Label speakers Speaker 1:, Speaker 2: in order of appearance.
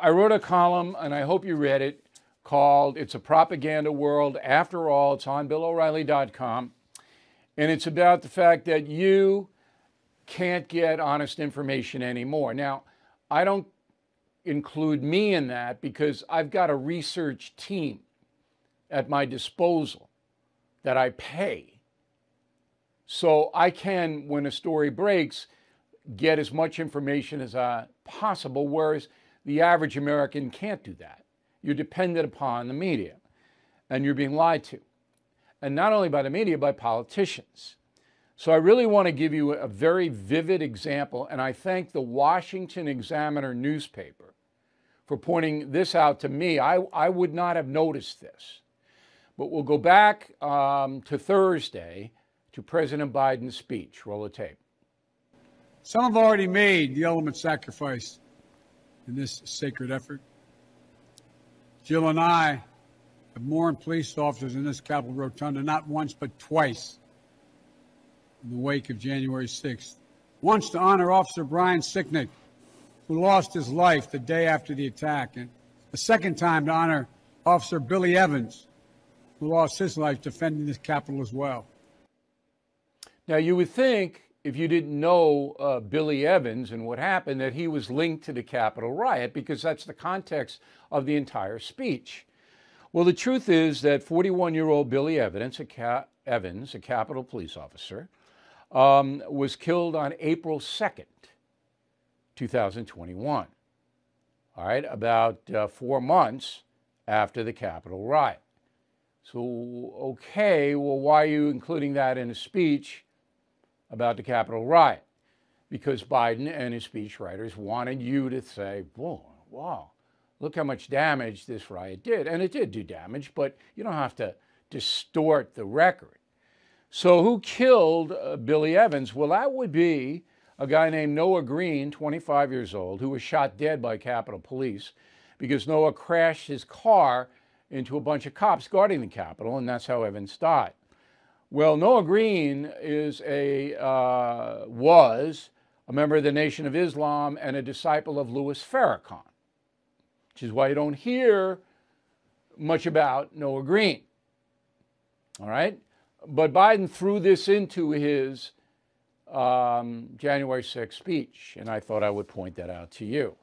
Speaker 1: I wrote a column, and I hope you read it, called It's a Propaganda World. After all, it's on BillO'Reilly.com. And it's about the fact that you can't get honest information anymore. Now, I don't include me in that because I've got a research team at my disposal that I pay. So I can, when a story breaks, get as much information as I possible. Whereas the average American can't do that. You're dependent upon the media and you're being lied to. And not only by the media, by politicians. So I really want to give you a very vivid example, and I thank the Washington Examiner newspaper for pointing this out to me. I, I would not have noticed this. But we'll go back um, to Thursday to President Biden's speech. Roll the tape.
Speaker 2: Some have already made the ultimate sacrifice in this sacred effort. Jill and I have mourned police officers in this Capitol Rotunda not once but twice in the wake of January 6th. Once to honor Officer Brian Sicknick, who lost his life the day after the attack, and a second time to honor Officer Billy Evans, who lost his life defending this Capitol as well. Now, you would think
Speaker 1: if you didn't know uh, Billy Evans and what happened, that he was linked to the Capitol riot because that's the context of the entire speech. Well, the truth is that 41 year old Billy Evans, a, Ca- Evans, a Capitol police officer, um, was killed on April 2nd, 2021. All right, about uh, four months after the Capitol riot. So, okay, well, why are you including that in a speech? about the Capitol riot because Biden and his speechwriters wanted you to say, whoa, wow, look how much damage this riot did. And it did do damage, but you don't have to distort the record. So, who killed uh, Billy Evans? Well, that would be a guy named Noah Green, 25 years old, who was shot dead by Capitol Police because Noah crashed his car into a bunch of cops guarding the Capitol, and that's how Evans died. Well, Noah Green is a uh, was a member of the Nation of Islam and a disciple of Louis Farrakhan, which is why you don't hear much about Noah Green. All right, but Biden threw this into his um, January 6th speech, and I thought I would point that out to you.